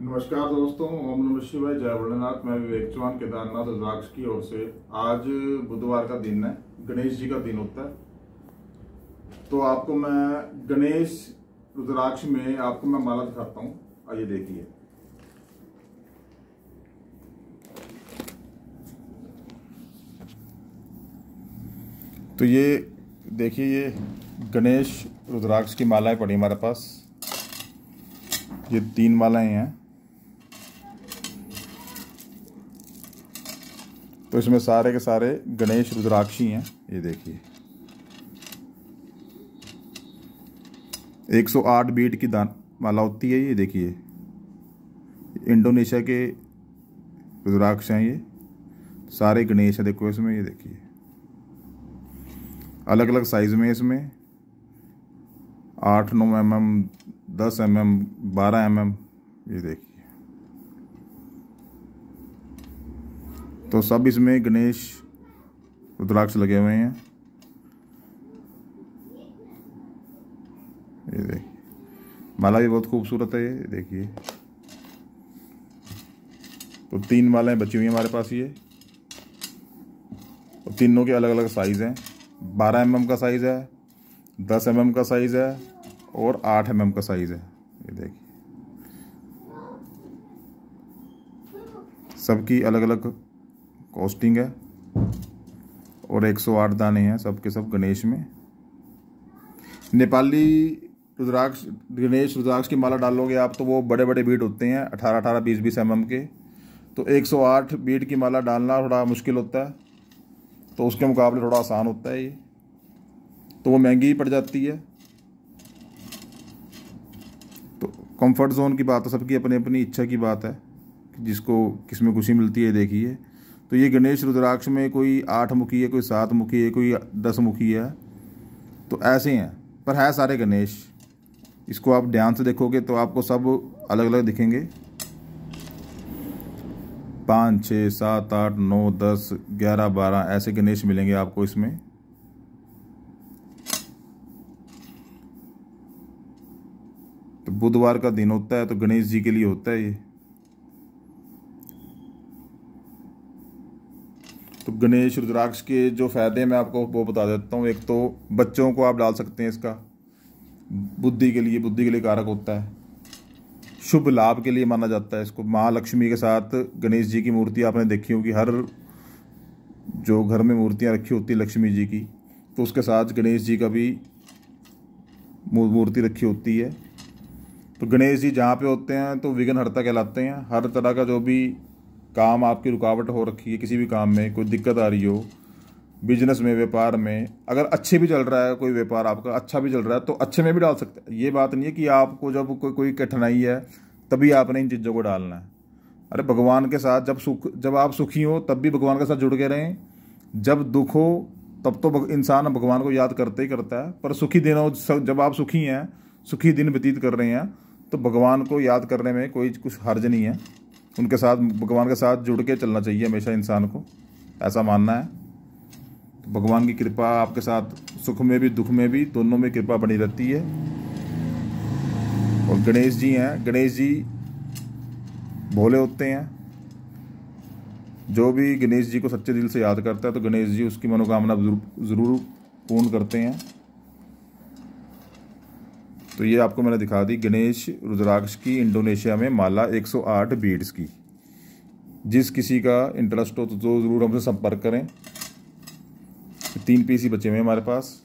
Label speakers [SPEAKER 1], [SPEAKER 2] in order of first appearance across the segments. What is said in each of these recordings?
[SPEAKER 1] नमस्कार दोस्तों ओम नमः शिवाय जय भोलेनाथ मैं विवेक चौहान केदारनाथ रुद्राक्ष की ओर से आज बुधवार का दिन है गणेश जी का दिन होता है तो आपको मैं गणेश रुद्राक्ष में आपको मैं माला दिखाता हूँ आइए देखिए तो ये देखिए ये गणेश रुद्राक्ष की मालाएं पड़ी हमारे पास ये तीन मालाएं हैं तो इसमें सारे के सारे गणेश रुद्राक्षी हैं ये देखिए 108 बीट की दान माला होती है ये देखिए इंडोनेशिया के रुद्राक्ष हैं ये सारे गणेश हैं देखो इसमें ये देखिए अलग अलग साइज़ में इसमें आठ नौ एम एम दस एम एम बारह एम एम ये देखिए तो सब इसमें गणेश रुद्राक्ष लगे हुए हैं ये देखिए माला भी बहुत खूबसूरत है ये देखिए तो तीन मालाएं बची हुई हैं हमारे पास ये और तीनों के अलग अलग साइज़ हैं बारह एम का साइज़ है दस एम का साइज़ है और आठ एम का साइज़ है ये देखिए सबकी अलग अलग कॉस्टिंग है और 108 दाने हैं सब के सब गणेश में नेपाली रुद्राक्ष गणेश रुद्राक्ष की माला डालोगे आप तो वो बड़े बड़े बीट होते हैं अठारह अठारह बीस बीस एम के तो 108 बीट की माला डालना थोड़ा मुश्किल होता है तो उसके मुकाबले थोड़ा आसान होता है ये तो वो महंगी ही पड़ जाती है तो कंफर्ट जोन की बात है तो सबकी अपनी अपनी इच्छा की बात है जिसको किस में खुशी मिलती है देखिए तो ये गणेश रुद्राक्ष में कोई आठ मुखी है कोई सात मुखी है कोई दस मुखी है तो ऐसे हैं पर है सारे गणेश इसको आप ध्यान से देखोगे तो आपको सब अलग अलग दिखेंगे पाँच छः सात आठ नौ दस ग्यारह बारह ऐसे गणेश मिलेंगे आपको इसमें तो बुधवार का दिन होता है तो गणेश जी के लिए होता है ये तो गणेश रुद्राक्ष के जो फ़ायदे मैं आपको वो बता देता हूँ एक तो बच्चों को आप डाल सकते हैं इसका बुद्धि के लिए बुद्धि के लिए कारक होता है शुभ लाभ के लिए माना जाता है इसको माँ लक्ष्मी के साथ गणेश जी की मूर्ति आपने देखी होगी हर जो घर में मूर्तियाँ रखी होती है लक्ष्मी जी की तो उसके साथ गणेश जी का भी मूर्ति रखी होती है तो गणेश जी जहाँ पे होते हैं तो विघ्न हर्ता कहलाते हैं हर तरह का जो भी काम आपकी रुकावट हो रखी है किसी भी काम में कोई दिक्कत आ रही हो बिजनेस में व्यापार में अगर अच्छे भी चल रहा है कोई व्यापार आपका अच्छा भी चल रहा है तो अच्छे में भी डाल सकते हैं ये बात नहीं है कि आपको जब कोई कोई कठिनाई है तभी आपने इन चीज़ों को डालना है अरे भगवान के साथ जब सुख जब आप सुखी हो तब भी भगवान के साथ जुड़ के रहें जब दुख हो तब तो इंसान भगवान को याद करते ही करता है पर सुखी दिनों जब आप सुखी हैं सुखी दिन व्यतीत कर रहे हैं तो भगवान को याद करने में कोई कुछ हर्ज नहीं है उनके साथ भगवान के साथ जुड़ के चलना चाहिए हमेशा इंसान को ऐसा मानना है तो भगवान की कृपा आपके साथ सुख में भी दुख में भी दोनों में कृपा बनी रहती है और गणेश जी हैं गणेश जी भोले होते हैं जो भी गणेश जी को सच्चे दिल से याद करता है तो गणेश जी उसकी मनोकामना ज़रूर पूर्ण करते हैं तो ये आपको मैंने दिखा दी गणेश रुद्राक्ष की इंडोनेशिया में माला 108 बीड्स की जिस किसी का इंटरेस्ट हो तो, तो ज़रूर हमसे संपर्क करें तीन पीस ही बचे हुए हमारे पास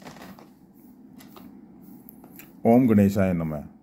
[SPEAKER 1] ओम गणेशाय नमः